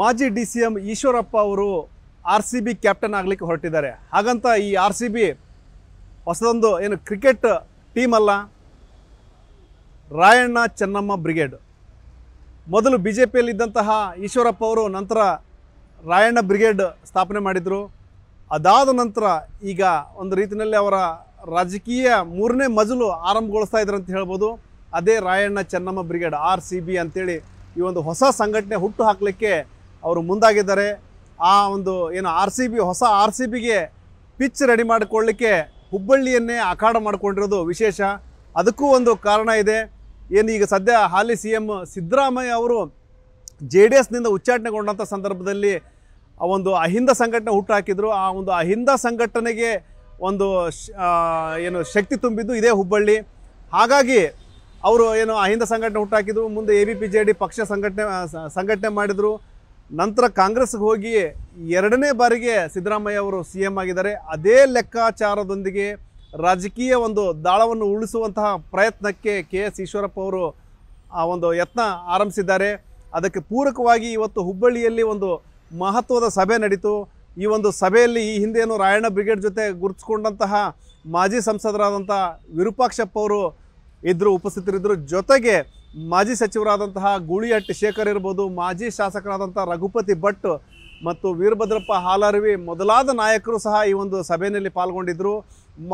ಮಾಜಿ D C M Eshwarappa ಅವರು R C B captain ಆಗಲಿಕ್ಕೆ ಹೊರಟಿದ್ದಾರೆ ಹಾಗಂತ ಈ ಆರ್ ಸಿ ಬಿ ಹೊಸದೊಂದು ಏನು ಕ್ರಿಕೆಟ್ ಟೀಮ್ ಅಲ್ಲ ರಾಯಣ್ಣ ಚೆನ್ನಮ್ಮ ಬ್ರಿಗೇಡ್ ಮೊದಲು ಬಿ ಜೆ ಪಿಯಲ್ಲಿದ್ದಂತಹ ಈಶ್ವರಪ್ಪ ಅವರು ನಂತರ ರಾಯಣ್ಣ ಬ್ರಿಗೇಡ್ ಸ್ಥಾಪನೆ ಮಾಡಿದರು ಅದಾದ ನಂತರ ಈಗ ಒಂದು ರೀತಿಯಲ್ಲಿ ಅವರ ರಾಜಕೀಯ ಮೂರನೇ ಮಜಲು ಆರಂಭಗೊಳಿಸ್ತಾ ಇದ್ರು ಅಂತ ಹೇಳ್ಬೋದು ಅದೇ Rayanna Chennamma brigade R C B ಅಂತೇಳಿ ಈ ಒಂದು ಹೊಸ ಸಂಘಟನೆ ಹುಟ್ಟು ಹಾಕಲಿಕ್ಕೆ ಅವರು ಮುಂದಾಗಿದ್ದಾರೆ ಆ ಒಂದು ಏನು ಆರ್ ಸಿ ಬಿ ಹೊಸ ಆರ್ ಸಿ ಬಿಗೆ ಪಿಚ್ ರೆಡಿ ಮಾಡಿಕೊಳ್ಳಿಕ್ಕೆ ಹುಬ್ಬಳ್ಳಿಯನ್ನೇ ಅಖಾಡ ಮಾಡಿಕೊಂಡಿರೋದು ವಿಶೇಷ ಅದಕ್ಕೂ ಒಂದು ಕಾರಣ ಇದೆ ಏನು ಈಗ ಸದ್ಯ ಹಾಲಿ ಸಿ ಎಮ್ ಸಿದ್ದರಾಮಯ್ಯ ಅವರು ಜೆ ಡಿ ಎಸ್ನಿಂದ ಉಚ್ಚಾಟನೆಗೊಂಡಂಥ ಸಂದರ್ಭದಲ್ಲಿ ಆ ಒಂದು ಅಹಿಂದ ಸಂಘಟನೆ ಹುಟ್ಟುಹಾಕಿದ್ರು ಆ ಒಂದು ಅಹಿಂದ ಸಂಘಟನೆಗೆ ಒಂದು ಏನು ಶಕ್ತಿ ತುಂಬಿದ್ದು ಇದೇ ಹುಬ್ಬಳ್ಳಿ ಹಾಗಾಗಿ ಅವರು ಏನು ಅಹಿಂದ ಸಂಘಟನೆ ಹುಟ್ಟಾಕಿದ್ರು ಮುಂದೆ A B P J D ಪಕ್ಷ ಸಂಘಟನೆ ಸಂಘಟನೆ ಮಾಡಿದರು ನಂತರ ಕಾಂಗ್ರೆಸ್ಗೆ ಹೋಗಿ ಎರಡನೇ ಬಾರಿಗೆ ಸಿದ್ದರಾಮಯ್ಯ ಅವರು ಸಿ ಎಂ ಆಗಿದ್ದಾರೆ ಅದೇ ಲೆಕ್ಕಾಚಾರದೊಂದಿಗೆ ರಾಜಕೀಯ ಒಂದು ದಾಳವನ್ನು ಉಳಿಸುವಂತಹ ಪ್ರಯತ್ನಕ್ಕೆ ಕೆ ಎಸ್ ಈಶ್ವರಪ್ಪ ಅವರು ಆ ಒಂದು ಯತ್ನ ಆರಂಭಿಸಿದ್ದಾರೆ ಅದಕ್ಕೆ ಪೂರಕವಾಗಿ ಇವತ್ತು ಹುಬ್ಬಳ್ಳಿಯಲ್ಲಿ ಒಂದು ಮಹತ್ವದ ಸಭೆ ನಡೀತು ಈ ಒಂದು ಸಭೆಯಲ್ಲಿ ಈ ಹಿಂದೇನು ರಾಯಣ್ಣ ಬ್ರಿಗೇಡ್ ಜೊತೆ ಗುರುತಿಸ್ಕೊಂಡಂತಹ ಮಾಜಿ ಸಂಸದರಾದಂಥ ವಿರೂಪಾಕ್ಷಪ್ಪ ಅವರು ಇದ್ರು ಉಪಸ್ಥಿತರಿದ್ದರು ಜೊತೆಗೆ ಮಾಜಿ ಸಚಿವರಾದಂತಹ ಗೂಳಿಹಟ್ಟಿ ಶೇಖರ್ ಇರ್ಬೋದು ಮಾಜಿ ಶಾಸಕರಾದಂಥ ರಘುಪತಿ ಭಟ್ ಮತ್ತು ವೀರಭದ್ರಪ್ಪ ಹಾಲರವಿ ಮೊದಲಾದ ನಾಯಕರು ಸಹ ಈ ಒಂದು ಸಭೆಯಲ್ಲಿ ಪಾಲ್ಗೊಂಡಿದ್ದರು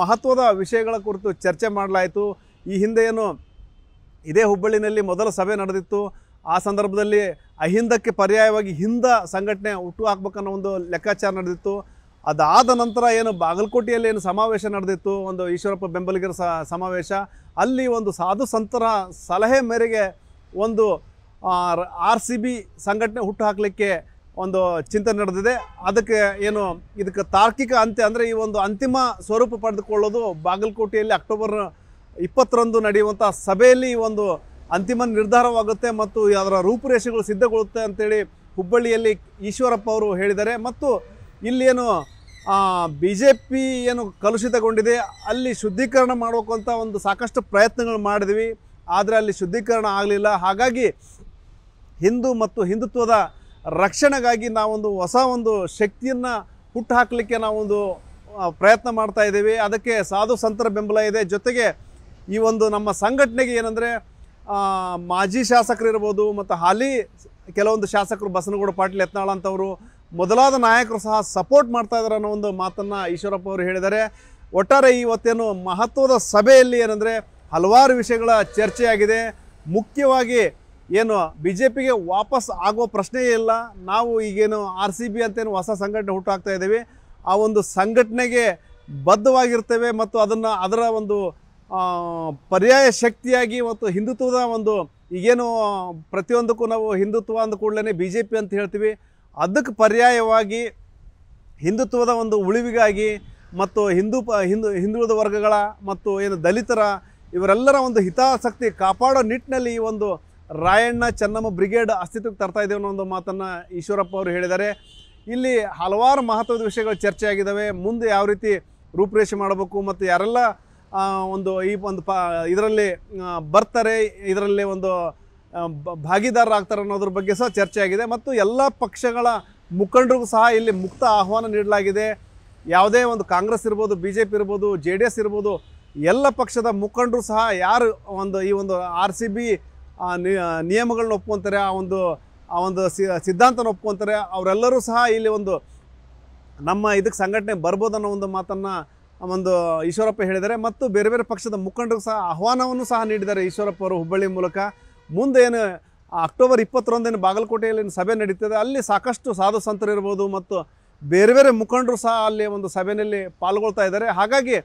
ಮಹತ್ವದ ವಿಷಯಗಳ ಕುರಿತು ಚರ್ಚೆ ಮಾಡಲಾಯಿತು ಈ ಹಿಂದೆ ಏನು ಇದೇ ಹುಬ್ಬಳ್ಳಿನಲ್ಲಿ ಮೊದಲ ಸಭೆ ನಡೆದಿತ್ತು ಆ ಸಂದರ್ಭದಲ್ಲಿ ಅಹಿಂದಕ್ಕೆ ಪರ್ಯಾಯವಾಗಿ ಹಿಂದ ಸಂಘಟನೆ ಹುಟ್ಟು ಹಾಕ್ಬೇಕನ್ನೋ ಒಂದು ಲೆಕ್ಕಾಚಾರ ನಡೆದಿತ್ತು ಅದಾದ ನಂತರ ಏನು ಬಾಗಲಕೋಟೆಯಲ್ಲಿ ಏನು ಸಮಾವೇಶ ನಡೆದಿತ್ತು ಒಂದು ಈಶ್ವರಪ್ಪ ಬೆಂಬಲಿಗರ ಸಮಾವೇಶ ಅಲ್ಲಿ ಒಂದು ಸಾಧು ಸಂತರ ಸಲಹೆ ಮೇರೆಗೆ ಒಂದು ಆರ್ ಸಿ ಬಿ ಸಂಘಟನೆ ಹುಟ್ಟು ಹಾಕಲಿಕ್ಕೆ ಒಂದು ಚಿಂತನೆ ನಡೆದಿದೆ ಅದಕ್ಕೆ ಏನು ಇದಕ್ಕೆ ತಾರ್ಕಿಕ ಅಂತ್ಯ ಅಂದರೆ ಈ ಒಂದು ಅಂತಿಮ ಸ್ವರೂಪ ಪಡೆದುಕೊಳ್ಳೋದು ಬಾಗಲಕೋಟೆಯಲ್ಲಿ ಅಕ್ಟೋಬರ್ ಇಪ್ಪತ್ತರಂದು ನಡೆಯುವಂಥ ಸಭೆಯಲ್ಲಿ ಈ ಒಂದು ಅಂತಿಮ ನಿರ್ಧಾರವಾಗುತ್ತೆ ಮತ್ತು ಅದರ ರೂಪುರೇಷೆಗಳು ಸಿದ್ಧಗೊಳ್ಳುತ್ತೆ ಅಂತೇಳಿ ಹುಬ್ಬಳ್ಳಿಯಲ್ಲಿ ಈಶ್ವರಪ್ಪ ಅವರು ಹೇಳಿದ್ದಾರೆ ಮತ್ತು ಇಲ್ಲೇನು ಬಿ ಜೆ ಪಿ ಏನು ಕಲುಷಿತಗೊಂಡಿದೆ ಅಲ್ಲಿ ಶುದ್ಧೀಕರಣ ಮಾಡೋಕ್ಕಂಥ ಒಂದು ಸಾಕಷ್ಟು ಪ್ರಯತ್ನಗಳು ಮಾಡಿದ್ವಿ ಆದರೆ ಅಲ್ಲಿ ಶುದ್ಧೀಕರಣ ಆಗಲಿಲ್ಲ ಹಾಗಾಗಿ ಹಿಂದೂ ಮತ್ತು ಹಿಂದುತ್ವದ ರಕ್ಷಣೆಗಾಗಿ ನಾವೊಂದು ಹೊಸ ಒಂದು ಶಕ್ತಿಯನ್ನು ಹುಟ್ಟು ಹಾಕಲಿಕ್ಕೆ ನಾವೊಂದು ಪ್ರಯತ್ನ ಮಾಡ್ತಾ ಇದ್ದೀವಿ ಅದಕ್ಕೆ ಸಾಧು ಸಂತರ ಬೆಂಬಲ ಇದೆ ಜೊತೆಗೆ ಈ ಒಂದು ನಮ್ಮ ಸಂಘಟನೆಗೆ ಏನಂದರೆ ಮಾಜಿ ಶಾಸಕರಿರ್ಬೋದು ಮತ್ತು ಹಾಲಿ ಕೆಲವೊಂದು ಶಾಸಕರು ಬಸನಗೌಡ ಪಾಟೀಲ್ ಯತ್ನಾಳ್ ಅಂತವರು ಮೊದಲಾದ ನಾಯಕರು ಸಹ ಸಪೋರ್ಟ್ ಮಾಡ್ತಾ ಇದ್ದಾರೆ ಅನ್ನೋ ಒಂದು ಮಾತನ್ನು ಈಶ್ವರಪ್ಪ ಅವರು ಹೇಳಿದ್ದಾರೆ ಒಟ್ಟಾರೆ ಇವತ್ತೇನು ಮಹತ್ವದ ಸಭೆಯಲ್ಲಿ ಏನಂದರೆ ಹಲವಾರು ವಿಷಯಗಳ ಚರ್ಚೆಯಾಗಿದೆ ಮುಖ್ಯವಾಗಿ ಏನು ಬಿ ಜೆ ಪಿಗೆ ವಾಪಸ್ ಆಗೋ ಪ್ರಶ್ನೆಯೇ ಇಲ್ಲ ನಾವು ಈಗೇನು ಆರ್ ಸಿ ಬಿ ಅಂತೇನು ಹೊಸ ಸಂಘಟನೆ ಹುಟ್ಟಾಗ್ತಾ ಇದ್ದೀವಿ ಆ ಒಂದು ಸಂಘಟನೆಗೆ ಬದ್ಧವಾಗಿರ್ತೇವೆ ಮತ್ತು ಅದನ್ನು ಅದರ ಒಂದು ಪರ್ಯಾಯ ಶಕ್ತಿಯಾಗಿ ಮತ್ತು ಹಿಂದುತ್ವದ ಒಂದು ಈಗೇನು ಪ್ರತಿಯೊಂದಕ್ಕೂ ನಾವು ಹಿಂದುತ್ವ ಅಂದ ಕೂಡಲೇ ಬಿ ಜೆ ಪಿ ಅಂತ ಹೇಳ್ತೀವಿ ಅದಕ್ಕೆ ಪರ್ಯಾಯವಾಗಿ ಹಿಂದುತ್ವದ ಒಂದು ಉಳಿವಿಗಾಗಿ ಮತ್ತು ಹಿಂದೂ ಪ ಹಿಂದು ಹಿಂದುಳಿದ ವರ್ಗಗಳ ಮತ್ತು ಏನು ದಲಿತರ ಇವರೆಲ್ಲರ ಒಂದು ಹಿತಾಸಕ್ತಿ ಕಾಪಾಡೋ ನಿಟ್ಟಿನಲ್ಲಿ ಈ ಒಂದು ರಾಯಣ್ಣ ಚೆನ್ನಮ್ಮ ಬ್ರಿಗೇಡ್ ಅಸ್ತಿತ್ವಕ್ಕೆ ತರ್ತಾ ಇದ್ದೇವೆ ಅನ್ನೋ ಒಂದು ಮಾತನ್ನು ಈಶ್ವರಪ್ಪ ಅವರು ಹೇಳಿದ್ದಾರೆ ಇಲ್ಲಿ ಹಲವಾರು ಮಹತ್ವದ ವಿಷಯಗಳು ಚರ್ಚೆಯಾಗಿದ್ದಾವೆ ಮುಂದೆ ಯಾವ ರೀತಿ ರೂಪುರೇಷೆ ಮಾಡಬೇಕು ಮತ್ತು ಯಾರೆಲ್ಲ ಒಂದು ಈ ಒಂದು ಪ ಇದರಲ್ಲಿ ಬರ್ತಾರೆ ಇದರಲ್ಲಿ ಒಂದು ಭಾಗಿದಾರರಾಗ್ತಾರೆ ಅನ್ನೋದ್ರ ಬಗ್ಗೆ ಸಹ ಚರ್ಚೆ ಆಗಿದೆ ಮತ್ತು ಎಲ್ಲ ಪಕ್ಷಗಳ ಮುಖಂಡರಿಗೂ ಸಹ ಇಲ್ಲಿ ಮುಕ್ತ ಆಹ್ವಾನ ನೀಡಲಾಗಿದೆ ಯಾವುದೇ ಒಂದು ಕಾಂಗ್ರೆಸ್ ಇರ್ಬೋದು ಬಿ ಜೆ ಪಿ ಇರ್ಬೋದು ಜೆ ಡಿ ಎಸ್ ಇರ್ಬೋದು ಎಲ್ಲ ಪಕ್ಷದ ಮುಖಂಡರು ಸಹ ಯಾರು ಒಂದು ಈ ಒಂದು ಆರ್ ಸಿ ಬಿ ನಿಯಮಗಳನ್ನ ಒಪ್ಕೊತಾರೆ ಆ ಒಂದು ಆ ಒಂದು ಸಿದ್ಧಾಂತನ ಒಪ್ಕೊತಾರೆ ಅವರೆಲ್ಲರೂ ಸಹ ಇಲ್ಲಿ ಒಂದು ನಮ್ಮ ಇದಕ್ಕೆ ಸಂಘಟನೆ ಬರ್ಬೋದು ಅನ್ನೋ ಒಂದು ಮಾತನ್ನು ಒಂದು ಈಶ್ವರಪ್ಪ ಹೇಳಿದ್ದಾರೆ ಮತ್ತು ಬೇರೆ ಬೇರೆ ಪಕ್ಷದ ಮುಖಂಡರು ಸಹ ಆಹ್ವಾನವನ್ನು ಸಹ ನೀಡಿದ್ದಾರೆ ಈಶ್ವರಪ್ಪ ಅವರು ಹುಬ್ಬಳ್ಳಿ ಮೂಲಕ ಮುಂದೇನು ಅಕ್ಟೋಬರ್ ಇಪ್ಪತ್ತರೊಂದೇನು ಬಾಗಲಕೋಟೆಯಲ್ಲಿ ಸಭೆ ನಡೀತದೆ ಅಲ್ಲಿ ಸಾಕಷ್ಟು ಸಾಧು ಸಂತರಿರ್ಬೋದು ಮತ್ತು ಬೇರೆ ಬೇರೆ ಮುಖಂಡರು ಸಹ ಅಲ್ಲಿ ಒಂದು ಸಭೆಯಲ್ಲಿ ಪಾಲ್ಗೊಳ್ತಾ ಇದ್ದಾರೆ ಹಾಗಾಗಿ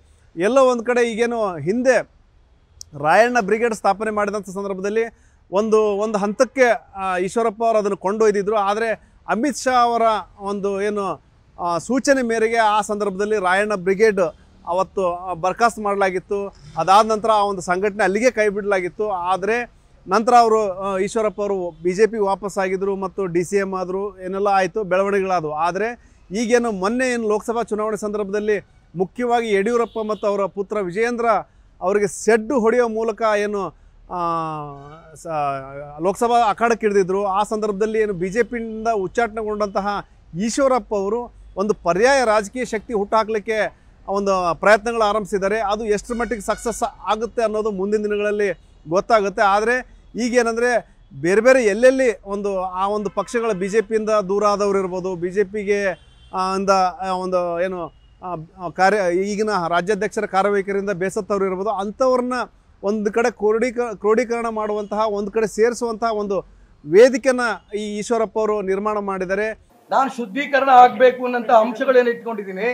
ಎಲ್ಲೋ ಒಂದು ಕಡೆ ಈಗೇನು ಹಿಂದೆ ರಾಯಣ್ಣ ಬ್ರಿಗೇಡ್ ಸ್ಥಾಪನೆ ಮಾಡಿದಂಥ ಸಂದರ್ಭದಲ್ಲಿ ಒಂದು ಒಂದು ಹಂತಕ್ಕೆ ಈಶ್ವರಪ್ಪ ಅವರು ಅದನ್ನು ಕೊಂಡೊಯ್ದಿದ್ರು ಆದರೆ ಅಮಿತ್ ಶಾ ಅವರ ಒಂದು ಏನು ಸೂಚನೆ ಮೇರೆಗೆ ಆ ಸಂದರ್ಭದಲ್ಲಿ ರಾಯಣ್ಣ ಬ್ರಿಗೇಡ್ ಅವತ್ತು ಬರ್ಖಾಸ್ತು ಮಾಡಲಾಗಿತ್ತು ಅದಾದ ನಂತರ ಆ ಒಂದು ಸಂಘಟನೆ ಅಲ್ಲಿಗೆ ಕೈ ಬಿಡಲಾಗಿತ್ತು ಆದರೆ ನಂತರ ಅವರು ಈಶ್ವರಪ್ಪ ಅವರು ಬಿ ಜೆ ಪಿ ವಾಪಸ್ ಆಗಿದ್ದರು ಮತ್ತು ಡಿ ಸಿ ಎಮ್ ಆದರು ಏನೆಲ್ಲ ಆಯಿತು ಬೆಳವಣಿಗೆಗಳಾದವು ಆದರೆ ಈಗೇನು ಮೊನ್ನೆ ಏನು ಲೋಕಸಭಾ ಚುನಾವಣೆ ಸಂದರ್ಭದಲ್ಲಿ ಮುಖ್ಯವಾಗಿ ಯಡಿಯೂರಪ್ಪ ಮತ್ತು ಅವರ ಪುತ್ರ ವಿಜಯೇಂದ್ರ ಅವರಿಗೆ ಸೆಡ್ಡು ಹೊಡೆಯೋ ಮೂಲಕ ಏನು ಲೋಕಸಭಾ ಅಖಾಡಕ್ಕೆ ಹಿಡಿದಿದ್ರು ಆ ಸಂದರ್ಭದಲ್ಲಿ ಏನು ಬಿ ಜೆ ಪಿಯಿಂದ ಉಚ್ಚಾಟನೆಗೊಂಡಂತಹ ಈಶ್ವರಪ್ಪ ಅವರು ಒಂದು ಪರ್ಯಾಯ ರಾಜಕೀಯ ಶಕ್ತಿ ಹುಟ್ಟಾಕಲಿಕ್ಕೆ ಒಂದು ಪ್ರಯತ್ನಗಳು ಆರಂಭಿಸಿದ್ದಾರೆ ಅದು ಎಷ್ಟು ಮಟ್ಟಿಗೆ ಸಕ್ಸಸ್ ಆಗುತ್ತೆ ಅನ್ನೋದು ಮುಂದಿನ ದಿನಗಳಲ್ಲಿ ಗೊತ್ತಾಗುತ್ತೆ ಆದರೆ ಈಗೇನೆಂದರೆ ಬೇರೆ ಬೇರೆ ಎಲ್ಲೆಲ್ಲಿ ಒಂದು ಆ ಒಂದು ಪಕ್ಷಗಳ ಬಿ ಜೆ ಪಿಯಿಂದ ದೂರ ಆದವ್ರು ಇರ್ಬೋದು ಬಿ ಜೆ ಪಿಗೆ ಇಂದ ಒಂದು ಏನು ಕಾರ್ಯ ಈಗಿನ ರಾಜ್ಯಾಧ್ಯಕ್ಷರ ಕಾರ್ಯವೈಖರಿಂದ ಬೇಸತ್ತವ್ರು ಇರ್ಬೋದು ಅಂಥವ್ರನ್ನ ಒಂದು ಕಡೆ ಕ್ರೋಢೀಕ ಕ್ರೋಢೀಕರಣ ಮಾಡುವಂತಹ ಒಂದು ಕಡೆ ಸೇರಿಸುವಂತಹ ಒಂದು ವೇದಿಕೆನ ಈ ಈಶ್ವರಪ್ಪ ಅವರು ನಿರ್ಮಾಣ ಮಾಡಿದ್ದಾರೆ ನಾನು ಶುದ್ಧೀಕರಣ ಆಗಬೇಕು ಅನ್ನೋಂಥ ಅಂಶಗಳೇನು ಇಟ್ಕೊಂಡಿದ್ದೀನಿ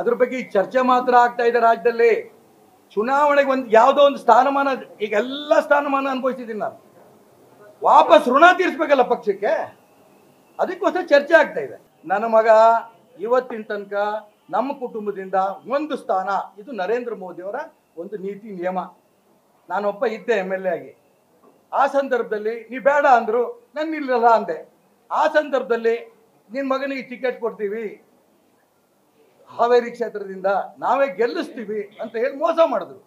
ಅದ್ರ ಬಗ್ಗೆ ಚರ್ಚೆ ಮಾತ್ರ ಆಗ್ತಾ ಇದೆ ರಾಜ್ಯದಲ್ಲಿ ಚುನಾವಣೆಗೆ ಒಂದು ಯಾವುದೋ ಒಂದು ಸ್ಥಾನಮಾನ ಈಗ ಎಲ್ಲ ಸ್ಥಾನಮಾನ ಅನುಭವಿಸಿದ್ದೀನಿ ನಾನು ವಾಪಸ್ ಋಣ ತೀರಿಸ್ಬೇಕಲ್ಲ ಪಕ್ಷಕ್ಕೆ ಅದಕ್ಕೋಸ್ಕರ ಚರ್ಚೆ ಆಗ್ತಾ ಇದೆ ನನ್ನ ಮಗ ಇವತ್ತಿನ ತನಕ ನಮ್ಮ ಕುಟುಂಬದಿಂದ ಒಂದು ಸ್ಥಾನ ಇದು ನರೇಂದ್ರ ಮೋದಿಯವರ ಒಂದು ನೀತಿ ನಿಯಮ ನಾನೊಪ್ಪ ಇದ್ದೆ ಎಮ್ ಎಲ್ ಎ ಆಗಿ ಆ ಸಂದರ್ಭದಲ್ಲಿ ನೀ ಬೇಡ ಅಂದರು ನನ್ನ ಇಲ್ಲ ಅಂದೆ ಆ ಸಂದರ್ಭದಲ್ಲಿ ನಿನ್ನ ಮಗನಿಗೆ ಟಿಕೆಟ್ ಕೊಡ್ತೀವಿ ಹಾವೇರಿ ಕ್ಷೇತ್ರದಿಂದ ನಾವೇ ಗೆಲ್ಲಿಸ್ತೀವಿ ಅಂತ ಹೇಳಿ ಮೋಸ ಮಾಡಿದ್ರು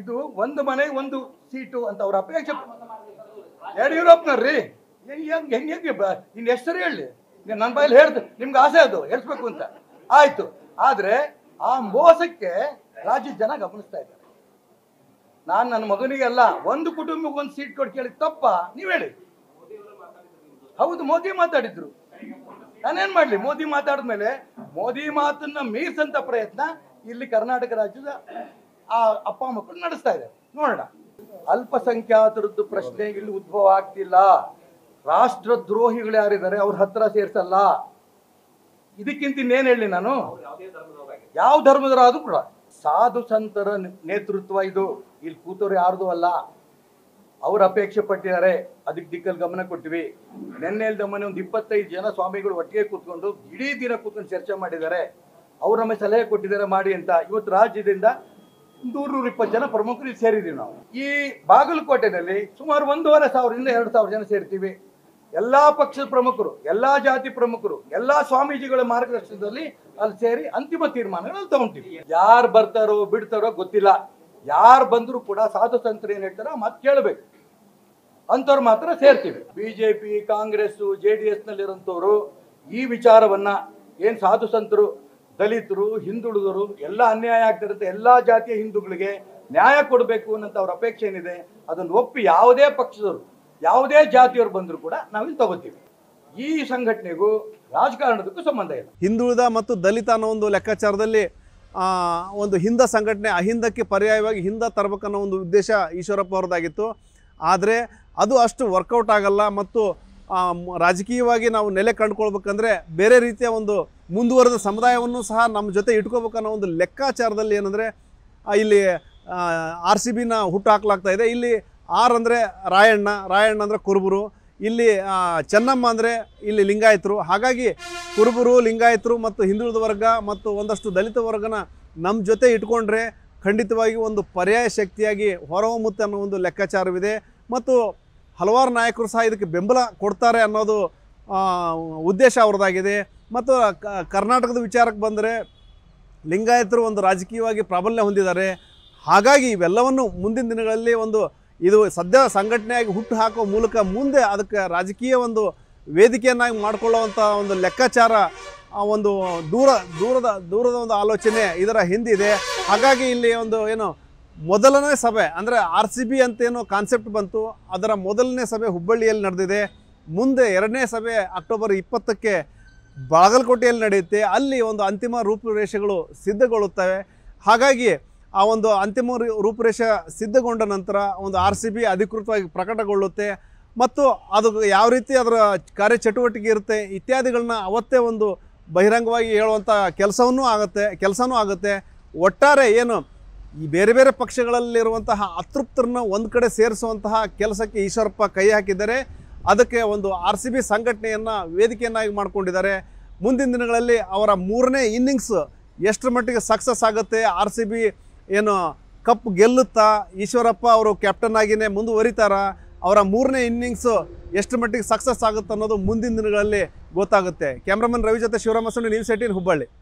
ಇದು ಒಂದು ಮನೆಗೆ ಒಂದು ಸೀಟು ಅಂತ ಅವ್ರ ಅಪೇಕ್ಷೆ ಯಡಿಯೂರಪ್ಪನವ್ರಿ ಹೆಂಗೆ ಹೆಂಗೆ ನಿನ್ನ ಹೆಸರು ಹೇಳಿ ನನ್ನ ಬಾಯಲ್ಲಿ ಹೇಳ್ದು ನಿಮ್ಗೆ ಆಸೆ ಅದು ಹೇಳ್ಸ್ಬೇಕು ಅಂತ ಆಯ್ತು ಆದರೆ ಆ ಮೋಸಕ್ಕೆ ರಾಜ್ಯ ಜನ ಗಮನಿಸ್ತಾ ಇದ್ದಾರೆ ನಾನು ನನ್ನ ಮಗನಿಗೆಲ್ಲ ಒಂದು ಕುಟುಂಬಕ್ಕೆ ಒಂದು ಸೀಟ್ ಕೊಟ್ಟು ಕೇಳಿ ತಪ್ಪ ನೀವು ಹೇಳಿ ಹೌದು ಮೋದಿ ಮಾತಾಡಿದ್ರು ನಾನೇನ್ ಮಾಡ್ಲಿ ಮೋದಿ ಮಾತಾಡಿದ್ಮೇಲೆ ಮೋದಿ ಮಾತನ್ನ ಮೀರ್ಸಂತ ಪ್ರಯತ್ನ ಇಲ್ಲಿ ಕರ್ನಾಟಕ ರಾಜ್ಯದ ಆ ಅಪ್ಪ ಮಕ್ಕಳು ನಡೆಸ್ತಾ ಇದೆ ನೋಡೋಣ ಅಲ್ಪಸಂಖ್ಯಾತರದ್ದು ಪ್ರಶ್ನೆ ಇಲ್ಲಿ ಉದ್ಭವ ಆಗ್ತಿಲ್ಲ ರಾಷ್ಟ್ರ ದ್ರೋಹಿಗಳು ಯಾರಿದ್ದಾರೆ ಅವ್ರ ಹತ್ರ ಸೇರ್ಸಲ್ಲ ಇದಕ್ಕಿಂತ ಇನ್ನೇನು ಹೇಳಿ ನಾನು ಯಾವ ಧರ್ಮದವರಾದ್ರೂ ಕೂಡ ಸಾಧು ಸಂತರ ನೇತೃತ್ವ ಇದು ಇಲ್ಲಿ ಕೂತವ್ರು ಯಾರ್ದು ಅಲ್ಲ ಅವ್ರು ಅಪೇಕ್ಷೆ ಪಟ್ಟಿದ್ದಾರೆ ಅದಕ್ಕೆ ದಿಕ್ಕಲ್ಲಿ ಗಮನ ಕೊಟ್ಟಿವಿ ನಿನ್ನೆ ದಮ್ಮನೆ ಒಂದು ಇಪ್ಪತ್ತೈದು ಜನ ಸ್ವಾಮಿಗಳು ಒಟ್ಟಿಗೆ ಕೂತ್ಕೊಂಡು ಇಡೀ ದಿನ ಕೂತ್ಕೊಂಡು ಚರ್ಚೆ ಮಾಡಿದ್ದಾರೆ ಅವ್ರು ನಮಗೆ ಸಲಹೆ ಕೊಟ್ಟಿದ್ದಾರೆ ಮಾಡಿ ಅಂತ ಇವತ್ತು ರಾಜ್ಯದಿಂದ ನೂರ ನೂರ ಇಪ್ಪತ್ತು ಜನ ಪ್ರಮುಖರು ಸೇರಿದ್ದೀವಿ ನಾವು ಈ ಬಾಗಲಕೋಟೆನಲ್ಲಿ ಸುಮಾರು ಒಂದೂವರೆ ಸಾವಿರದಿಂದ ಎರಡು ಸಾವಿರ ಜನ ಸೇರ್ತೀವಿ ಎಲ್ಲ ಪಕ್ಷದ ಪ್ರಮುಖರು ಎಲ್ಲ ಜಾತಿ ಪ್ರಮುಖರು ಎಲ್ಲ ಸ್ವಾಮೀಜಿಗಳ ಮಾರ್ಗದರ್ಶನದಲ್ಲಿ ಅಲ್ಲಿ ಸೇರಿ ಅಂತಿಮ ತೀರ್ಮಾನಗಳನ್ನು ತಗೊಂತೀವಿ ಯಾರು ಬರ್ತಾರೋ ಬಿಡ್ತಾರೋ ಗೊತ್ತಿಲ್ಲ ಯಾರು ಬಂದರೂ ಕೂಡ ಸಾಧು ಸಂತರು ಏನು ಹೇಳ್ತಾರೋ ಮತ್ತೆ ಕೇಳಬೇಕು ಅಂಥವ್ರು ಮಾತ್ರ ಸೇರ್ತೀವಿ B J P Congress J D ಎಸ್ನಲ್ಲಿರೋಂಥವ್ರು ಈ ವಿಚಾರವನ್ನು ಏನು ಸಾಧು ಸಂತರು ದಲಿತರು ಹಿಂದುಳಿದರು ಎಲ್ಲ ಅನ್ಯಾಯ ಆಗ್ತಿರುತ್ತೆ ಎಲ್ಲ ಜಾತಿಯ ಹಿಂದೂಗಳಿಗೆ ನ್ಯಾಯ ಕೊಡಬೇಕು ಅನ್ನೋಂಥ ಅವ್ರ ಅಪೇಕ್ಷೆ ಏನಿದೆ ಅದನ್ನು ಒಪ್ಪಿ ಯಾವುದೇ ಪಕ್ಷದವರು ಯಾವುದೇ ಜಾತಿಯವರು ಬಂದರೂ ಕೂಡ ನಾವಿಲ್ಲಿ ತಗೋತೀವಿ ಈ ಸಂಘಟನೆಗೂ ರಾಜಕಾರಣದಕ್ಕೂ ಸಂಬಂಧ ಇಲ್ಲ ಹಿಂದುಳಿದ ಮತ್ತು ದಲಿತ ಅನ್ನೋ ಒಂದು ಲೆಕ್ಕಾಚಾರದಲ್ಲಿ ಒಂದು ಹಿಂದ ಸಂಘಟನೆ ಅಹಿಂದಕ್ಕೆ ಪರ್ಯಾಯವಾಗಿ ಹಿಂದ ತರಬೇಕನ್ನೋ ಒಂದು ಉದ್ದೇಶ ಈಶ್ವರಪ್ಪ ಅವ್ರದ್ದಾಗಿತ್ತು ಆದರೆ ಅದು ಅಷ್ಟು ವರ್ಕೌಟ್ ಆಗಲ್ಲ ಮತ್ತು ರಾಜಕೀಯವಾಗಿ ನಾವು ನೆಲೆ ಕಂಡುಕೊಳ್ಬೇಕಂದ್ರೆ ಬೇರೆ ರೀತಿಯ ಒಂದು ಮುಂದುವರೆದ ಸಮುದಾಯವನ್ನು ಸಹ ನಮ್ಮ ಜೊತೆ ಇಟ್ಕೋಬೇಕನ್ನೋ ಒಂದು ಲೆಕ್ಕಾಚಾರದಲ್ಲಿ ಏನಂದರೆ ಇಲ್ಲಿ ಆರ್ ಸಿ ಬಿನ ಹುಟ್ಟು ಹಾಕಲಾಗ್ತಾ ಇದೆ ಇಲ್ಲಿ ಆರ್ ಅಂದರೆ ರಾಯಣ್ಣ ರಾಯಣ್ಣ ಅಂದರೆ ಕುರುಬರು ಇಲ್ಲಿ ಚೆನ್ನಮ್ಮ ಅಂದರೆ ಇಲ್ಲಿ ಲಿಂಗಾಯತರು ಹಾಗಾಗಿ ಕುರುಬರು ಲಿಂಗಾಯತರು ಮತ್ತು ಹಿಂದುಳಿದ ವರ್ಗ ಮತ್ತು ಒಂದಷ್ಟು ದಲಿತ ವರ್ಗನ ನಮ್ಮ ಜೊತೆ ಇಟ್ಕೊಂಡ್ರೆ ಖಂಡಿತವಾಗಿ ಒಂದು ಪರ್ಯಾಯ ಶಕ್ತಿಯಾಗಿ ಹೊರಹೊಮ್ಮುತ್ತೆ ಅನ್ನೋ ಒಂದು ಲೆಕ್ಕಾಚಾರವಿದೆ ಮತ್ತು ಹಲವಾರು ನಾಯಕರು ಸಹ ಇದಕ್ಕೆ ಬೆಂಬಲ ಕೊಡ್ತಾರೆ ಅನ್ನೋದು ಉದ್ದೇಶ ಅವ್ರದ್ದಾಗಿದೆ ಮತ್ತು ಕರ್ನಾಟಕದ ವಿಚಾರಕ್ಕೆ ಬಂದರೆ ಲಿಂಗಾಯತರು ಒಂದು ರಾಜಕೀಯವಾಗಿ ಪ್ರಾಬಲ್ಯ ಹೊಂದಿದ್ದಾರೆ ಹಾಗಾಗಿ ಇವೆಲ್ಲವನ್ನು ಮುಂದಿನ ದಿನಗಳಲ್ಲಿ ಒಂದು ಇದು ಸದ್ಯ ಸಂಘಟನೆಯಾಗಿ ಹುಟ್ಟು ಹಾಕೋ ಮೂಲಕ ಮುಂದೆ ಅದಕ್ಕೆ ರಾಜಕೀಯ ಒಂದು ವೇದಿಕೆಯನ್ನಾಗಿ ಮಾಡಿಕೊಳ್ಳುವಂಥ ಒಂದು ಲೆಕ್ಕಾಚಾರ ಒಂದು ದೂರ ದೂರದ ದೂರದ ಒಂದು ಆಲೋಚನೆ ಇದರ ಹಿಂದಿದೆ ಹಾಗಾಗಿ ಇಲ್ಲಿ ಒಂದು ಏನು ಮೊದಲನೇ ಸಭೆ ಅಂದರೆ ಆರ್ ಸಿ ಬಿ ಅಂತೇನೋ ಕಾನ್ಸೆಪ್ಟ್ ಬಂತು ಅದರ ಮೊದಲನೇ ಸಭೆ ಹುಬ್ಬಳ್ಳಿಯಲ್ಲಿ ನಡೆದಿದೆ ಮುಂದೆ ಎರಡನೇ ಸಭೆ ಅಕ್ಟೋಬರ್ ಇಪ್ಪತ್ತಕ್ಕೆ ಬಾಗಲಕೋಟೆಯಲ್ಲಿ ನಡೆಯುತ್ತೆ ಅಲ್ಲಿ ಒಂದು ಅಂತಿಮ ರೂಪುರೇಷೆಗಳು ಸಿದ್ಧಗೊಳ್ಳುತ್ತವೆ ಹಾಗಾಗಿ ಆ ಒಂದು ಅಂತಿಮ ರೂಪುರೇಷೆ ಸಿದ್ಧಗೊಂಡ ನಂತರ ಒಂದು ಆರ್ ಸಿ ಬಿ ಅಧಿಕೃತವಾಗಿ ಪ್ರಕಟಗೊಳ್ಳುತ್ತೆ ಮತ್ತು ಅದು ಯಾವ ರೀತಿ ಅದರ ಕಾರ್ಯಚಟುವಟಿಕೆ ಇರುತ್ತೆ ಇತ್ಯಾದಿಗಳನ್ನ ಅವತ್ತೇ ಒಂದು ಬಹಿರಂಗವಾಗಿ ಹೇಳುವಂಥ ಕೆಲಸವನ್ನೂ ಆಗುತ್ತೆ ಕೆಲಸವೂ ಆಗುತ್ತೆ ಒಟ್ಟಾರೆ ಏನು ಈ ಬೇರೆ ಬೇರೆ ಪಕ್ಷಗಳಲ್ಲಿರುವಂತಹ ಅತೃಪ್ತರನ್ನ ಒಂದು ಕಡೆ ಸೇರಿಸುವಂತಹ ಕೆಲಸಕ್ಕೆ ಈಶ್ವರಪ್ಪ ಕೈ ಹಾಕಿದ್ದಾರೆ ಅದಕ್ಕೆ ಒಂದು ಆರ್ ಸಿ ಬಿ ಸಂಘಟನೆಯನ್ನು ವೇದಿಕೆಯನ್ನಾಗಿ ಮಾಡಿಕೊಂಡಿದ್ದಾರೆ ಮುಂದಿನ ದಿನಗಳಲ್ಲಿ ಅವರ ಮೂರನೇ ಇನ್ನಿಂಗ್ಸ್ ಎಷ್ಟರ ಮಟ್ಟಿಗೆ ಸಕ್ಸಸ್ ಆಗುತ್ತೆ ಆರ್ ಸಿ ಬಿ ಏನು ಕಪ್ ಗೆಲ್ಲುತ್ತಾ ಈಶ್ವರಪ್ಪ ಅವರು ಕ್ಯಾಪ್ಟನ್ ಆಗಿನೇ ಮುಂದುವರಿತಾರ ಅವರ ಮೂರನೇ ಇನ್ನಿಂಗ್ಸು ಎಷ್ಟು ಮಟ್ಟಿಗೆ ಸಕ್ಸಸ್ ಆಗುತ್ತೆ ಅನ್ನೋದು ಮುಂದಿನ ದಿನಗಳಲ್ಲಿ ಗೊತ್ತಾಗುತ್ತೆ ಕ್ಯಾಮ್ರಾಮನ್ ರವಿ ಜೊತೆ ಶಿವರಾಮ ನೀವು ಸೆಟ್ಟಿನ ಹುಬ್ಬಳ್ಳಿ